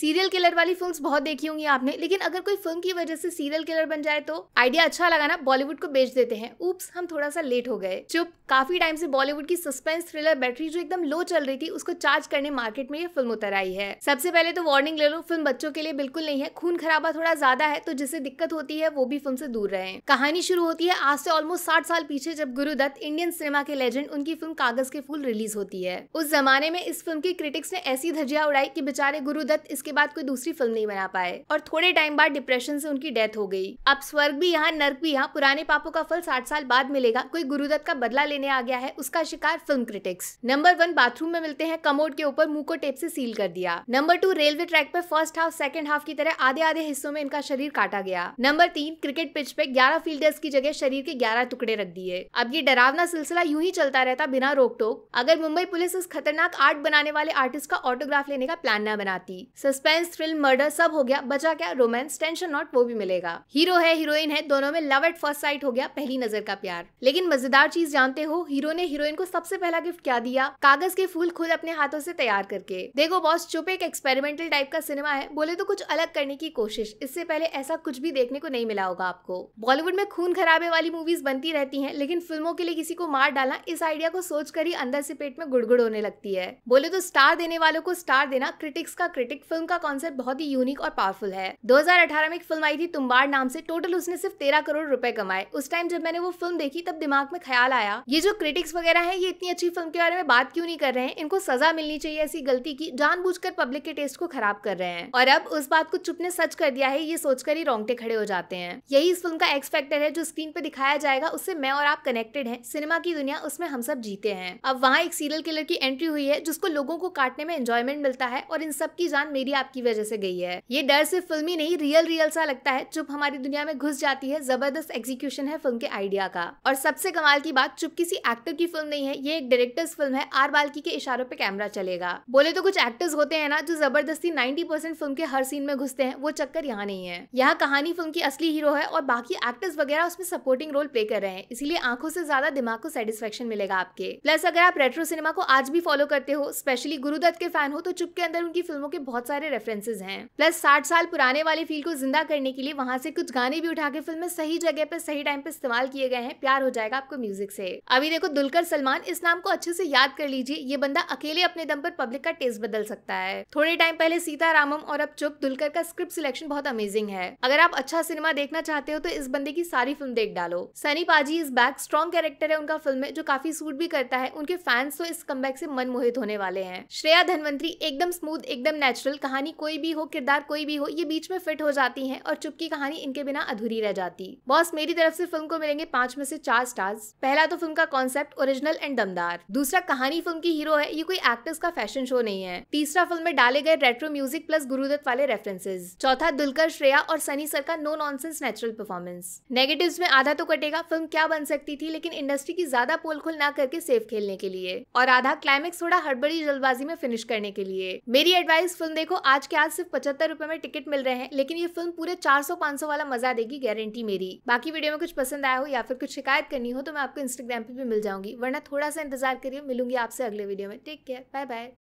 serial killer वाली films बहुत देखी होंगी आपने लेकिन अगर कोई फिल्म की वजह से सीरियल किलर बन जाए तो आइडिया अच्छा लगाना बॉलीवुड को बेच देते हैं उप्स हम थोड़ा सा लेट हो गए चुप काफी टाइम से बॉलीवुड की सस्पेंस थ्रिलर बैटरी जो एकदम लो चल रही थी उसको चार्ज करने मार्केट में ये फिल्म उतर आई है सबसे पहले तो वार्निंग ले लो फिल्म बच्चों के लिए बिल्कुल नहीं है खून खराबा थोड़ा ज्यादा है तो जिसे दिक्कत होती है वो भी फिल्म से दूर रहे कहानी शुरू होती है आज से ऑलमोस्ट साठ साल पीछे जब गुरुदत्त इंडियन सिनेमा के लेजेंड उनकी फिल्म कागज के फूल रिलीज होती है उस जमाने में इस फिल्म के क्रिटिक्स ने ऐसी धजिया उड़ाई की बेचारे गुरुदत्त उसके बाद कोई दूसरी फिल्म नहीं बना पाए और थोड़े टाइम बाद डिप्रेशन से उनकी डेथ हो गई अब स्वर्ग भी यहाँ नर्क भी यहाँ पुराने पापों का फल साठ साल बाद मिलेगा कोई गुरुदत्त का बदला लेने आ गया है उसका शिकार film critics number one bathroom में मिलते हैं कमोड के ऊपर मुंह को टेप से सील कर दिया नंबर टू रेलवे ट्रैक पर फर्स्ट हाफ सेकंड हाफ की तरह आधे आधे हिस्सों में इनका शरीर काटा गया नंबर तीन क्रिकेट पिच पे ग्यारह फील्डर्स की जगह शरीर के ग्यारह टुकड़े रख दिए अब ये डरावना सिलसिला यूं ही चलता रहता बिना रोक टोक अगर मुंबई पुलिस इस खतरनाक आर्ट बनाने वाले आर्टिस्ट का ऑटोग्राफ लेने का प्लान न बनाती सस्पेंस थ्रिल मर्डर सब हो गया बचा क्या रोमांस टेंशन नॉट वो भी मिलेगा हीरो है हीरोइन है दोनों में लव एट फर्स्ट साइट हो गया पहली नजर का प्यार लेकिन मजेदार चीज जानते हो हीरो ने हीरोइन को सबसे पहला गिफ्ट क्या दिया कागज के फूल खुद अपने हाथों से तैयार करके देखो बॉस चुप एक एक्सपेरिमेंटल टाइप का सिनेमा है बोले तो कुछ अलग करने की कोशिश इससे पहले ऐसा कुछ भी देखने को नहीं मिला होगा आपको बॉलीवुड में खून खराबे वाली मूवीज बनती रहती है लेकिन फिल्मों के लिए किसी को मार डालना इस आइडिया को सोच कर ही अंदर से पेट में गुड़गुड़ होने लगती है बोले तो स्टार देने वालों को स्टार देना क्रिटिक्स का क्रिटिक फिल्म का कॉन्सेप्ट बहुत ही यूनिक और पावरफुल है 2018 में एक फिल्म आई थी तुम्बार नाम से टोटल उसने सिर्फ तेरह करोड़ रुपए कमाए उस टाइम जब मैंने वो फिल्म देखी तब दिमाग में ख्याल आया ये जो क्रिटिक्स वगैरह है ये इतनी अच्छी फिल्म के बारे में बात क्यों नहीं कर रहे हैं इनको सजा मिलनी चाहिए ऐसी गलती की जान पब्लिक के टेस्ट को खराब कर रहे हैं और अब उस बात को चुप ने सच कर दिया है ये सोचकर ही रोंगटे खड़े हो जाते हैं यही इस फिल्म का एक्स फैक्टर है जो स्क्रीन पे दिखाया जाएगा उससे मैं और आप कनेक्टेड है सिनेमा की दुनिया उसमें हम सब जीते हैं अब वहाँ एक सीरियल किलर की एंट्री हुई है जिसको लोगों को काटने में एंजॉयमेंट मिलता है और इन सब की जान मेरी आपकी वजह से गई है ये डर सिर्फ फिल्मी नहीं रियल रियल सा लगता है चुप हमारी दुनिया में घुस जाती है जबरदस्त एग्जीक्यूशन है फिल्म के आइडिया का और सबसे कमाल की बात चुप किसी एक्टर की फिल्म नहीं है ये एक डायरेक्टर्स फिल्म है आर बाल्की के इशारों पे कैमरा चलेगा बोले तो कुछ एक्टर्स होते हैं ना जो जबरदस्ती परसेंट फिल्म के हर सीन में घुसते हैं वो चक्कर यहाँ नहीं है यहाँ कहानी फिल्म की असली हीरो है और बाकी एक्टर्स वगैरह उसमें सपोर्टिंग रोल प्ले कर रहे हैं इसीलिए आंखों से ज्यादा दिमाग को सेटिस्फेक्शन मिलेगा आपके प्लस अगर आप रेट्रो सिनेमा को आज भी फॉलो करते हो स्पेशली गुरुदत्त के फैन हो तो चुप के अंदर उनकी फिल्मों के बहुत सारे सारे रेफरेंसेज हैं प्लस साठ साल पुराने वाली फील को जिंदा करने के लिए वहाँ से कुछ गाने भी उठा के फिल्म में सही जगह पर सही टाइम पे इस्तेमाल किए गए हैं प्यार हो जाएगा आपको म्यूजिक से अभी देखो दुलकर सलमान इस नाम को अच्छे से याद कर लीजिए ये बंदा अकेले अपने दम पर पब्लिक का टेस्ट बदल सकता है थोड़े टाइम पहले सीतारामम और अब चुप दुलकर का स्क्रिप्ट सिलेक्शन बहुत अमेजिंग है अगर आप अच्छा सिनेमा देखना चाहते हो तो इस बंदे की सारी फिल्म देख डालो सनी पाजी इस बैक स्ट्रॉन्ग कैरेक्टर है उनका फिल्म में जो काफी सूट भी करता है उनके फैंस तो इस कम से मोहित होने वाले हैं श्रेया धनवंतरी एकदम स्मूथ एकदम नेचुरल कहा कहानी कोई भी हो किरदार कोई भी हो ये बीच में फिट हो जाती है और चुप की कहानी इनके बिना अधूरी रह जाती बॉस मेरी तरफ से फिल्म को मिलेंगे पांच में से चार स्टार्स पहला तो फिल्म का कॉन्सेप्ट ओरिजिनल एंड दमदार दूसरा कहानी फिल्म की हीरो है ये कोई एक्टर्स का फैशन शो नहीं है तीसरा फिल्म में डाले गए रेट्रो म्यूजिक प्लस गुरुदत्त वाले रेफरेंसेज चौथा दुलकर श्रेया और सनी सर का no nonsense natural performance negative में आधा तो कटेगा फिल्म क्या बन सकती थी लेकिन इंडस्ट्री की ज्यादा पोल खोल ना करके सेफ खेलने के लिए और आधा क्लाइमेक्स थोड़ा हड़बड़ी जल्दबाजी में फिनिश करने के लिए मेरी एडवाइस फिल्म देखो आज के आज सिर्फ पचहत्तर रुपए में टिकट मिल रहे हैं लेकिन ये फिल्म पूरे 400-500 वाला मजा देगी गारंटी मेरी बाकी वीडियो में कुछ पसंद आया हो या फिर कुछ शिकायत करनी हो तो मैं आपको इंस्टाग्राम पे भी मिल जाऊंगी वरना थोड़ा सा इंतजार करिए मिलूंगी आपसे अगले वीडियो में टेक केयर बाय बाय